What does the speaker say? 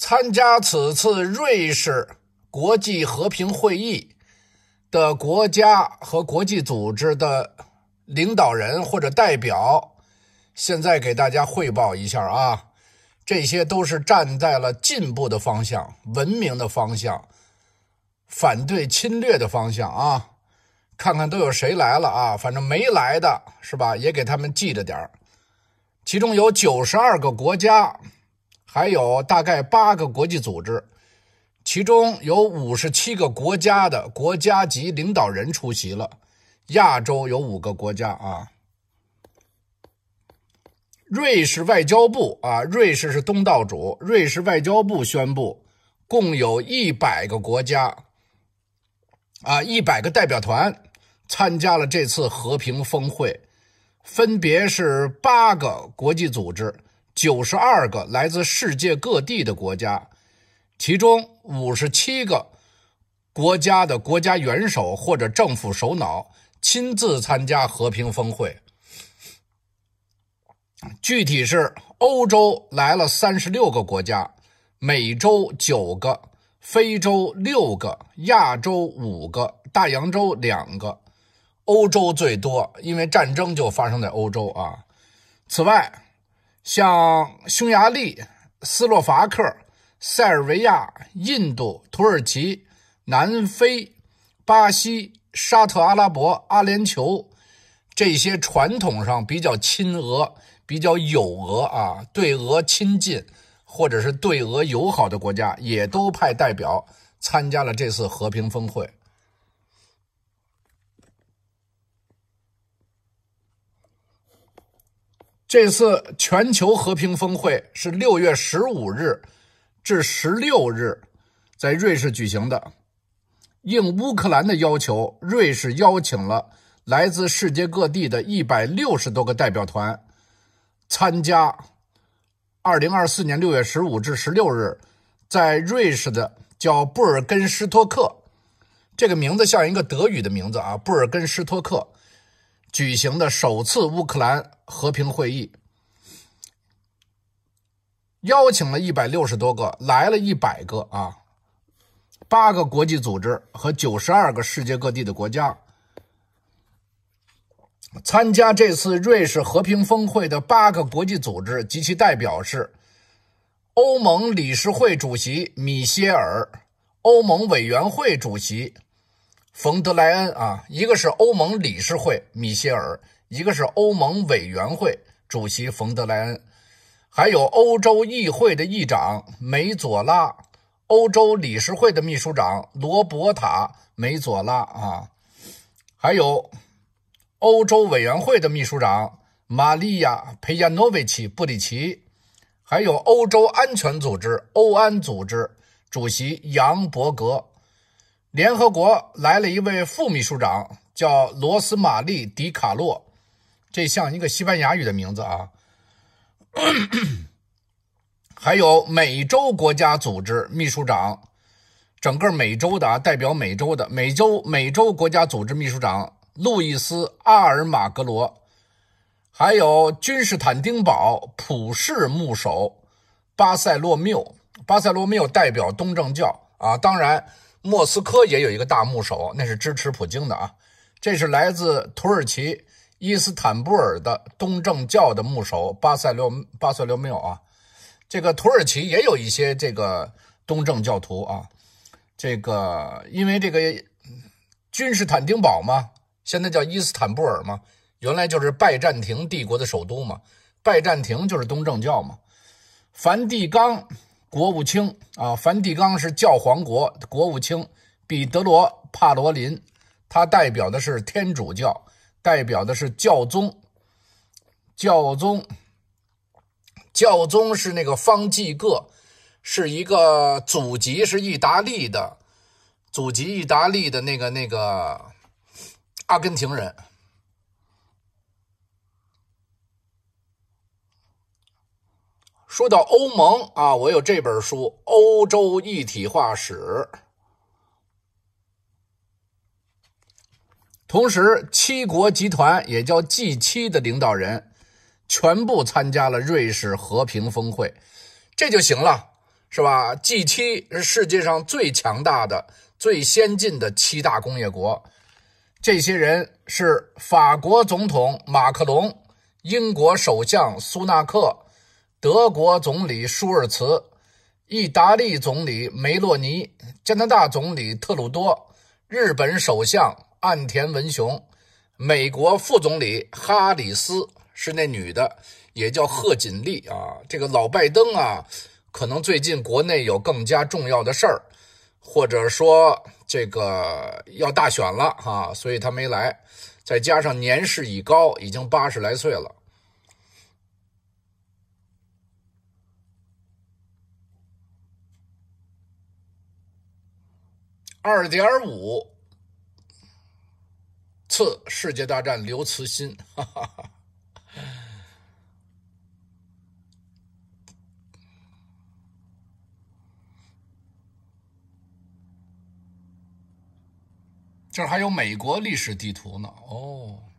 参加此次瑞士国际和平会议的国家和国际组织的领导人或者代表，现在给大家汇报一下啊，这些都是站在了进步的方向、文明的方向、反对侵略的方向啊。看看都有谁来了啊？反正没来的是吧？也给他们记着点儿。其中有九十二个国家。还有大概八个国际组织，其中有五十七个国家的国家级领导人出席了。亚洲有五个国家啊。瑞士外交部啊，瑞士是东道主。瑞士外交部宣布，共有一百个国家啊，一百个代表团参加了这次和平峰会，分别是八个国际组织。九十二个来自世界各地的国家，其中五十七个国家的国家元首或者政府首脑亲自参加和平峰会。具体是：欧洲来了三十六个国家，美洲九个，非洲六个，亚洲五个，大洋洲两个。欧洲最多，因为战争就发生在欧洲啊。此外，像匈牙利、斯洛伐克、塞尔维亚、印度、土耳其、南非、巴西、沙特阿拉伯、阿联酋，这些传统上比较亲俄、比较友俄啊，对俄亲近或者是对俄友好的国家，也都派代表参加了这次和平峰会。这次全球和平峰会是六月十五日至十六日在瑞士举行的。应乌克兰的要求，瑞士邀请了来自世界各地的一百六十多个代表团参加。二零二四年六月十五至十六日，在瑞士的叫布尔根施托克，这个名字像一个德语的名字啊，布尔根施托克。举行的首次乌克兰和平会议，邀请了一百六十多个，来了一百个啊，八个国际组织和九十二个世界各地的国家参加这次瑞士和平峰会的八个国际组织及其代表是欧盟理事会主席米歇尔，欧盟委员会主席。冯德莱恩啊，一个是欧盟理事会米歇尔，一个是欧盟委员会主席冯德莱恩，还有欧洲议会的议长梅佐拉，欧洲理事会的秘书长罗伯塔梅佐拉啊，还有欧洲委员会的秘书长玛利亚佩亚诺维奇布里奇，还有欧洲安全组织欧安组织主席杨伯格。联合国来了一位副秘书长，叫罗斯玛丽·迪卡洛，这像一个西班牙语的名字啊。还有美洲国家组织秘书长，整个美洲的啊，代表美洲的美洲美洲国家组织秘书长路易斯·阿尔马格罗，还有君士坦丁堡普世牧首巴塞洛缪，巴塞洛缪代表东正教啊，当然。莫斯科也有一个大牧首，那是支持普京的啊。这是来自土耳其伊斯坦布尔的东正教的牧首巴塞留巴塞留缪啊。这个土耳其也有一些这个东正教徒啊。这个因为这个君士坦丁堡嘛，现在叫伊斯坦布尔嘛，原来就是拜占庭帝国的首都嘛，拜占庭就是东正教嘛。梵蒂冈。国务卿啊，梵蒂冈是教皇国国务卿彼得罗帕罗林，他代表的是天主教，代表的是教宗。教宗，教宗是那个方济各，是一个祖籍是意大利的，祖籍意大利的那个那个阿根廷人。说到欧盟啊，我有这本书《欧洲一体化史》。同时，七国集团也叫 G 七的领导人全部参加了瑞士和平峰会，这就行了，是吧？G 七是世界上最强大的、最先进的七大工业国，这些人是法国总统马克龙、英国首相苏纳克。德国总理舒尔茨，意大利总理梅洛尼，加拿大总理特鲁多，日本首相岸田文雄，美国副总理哈里斯是那女的，也叫贺锦丽啊。这个老拜登啊，可能最近国内有更加重要的事儿，或者说这个要大选了哈，所以他没来。再加上年事已高，已经八十来岁了。二点五次世界大战，刘慈欣。这还有美国历史地图呢，哦。